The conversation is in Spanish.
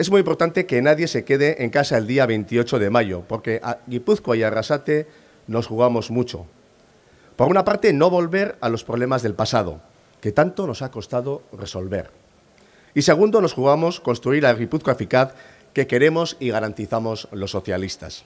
Es muy importante que nadie se quede en casa el día 28 de mayo, porque a Guipúzcoa y Arrasate nos jugamos mucho. Por una parte, no volver a los problemas del pasado, que tanto nos ha costado resolver. Y segundo, nos jugamos construir la Guipúzcoa eficaz que queremos y garantizamos los socialistas.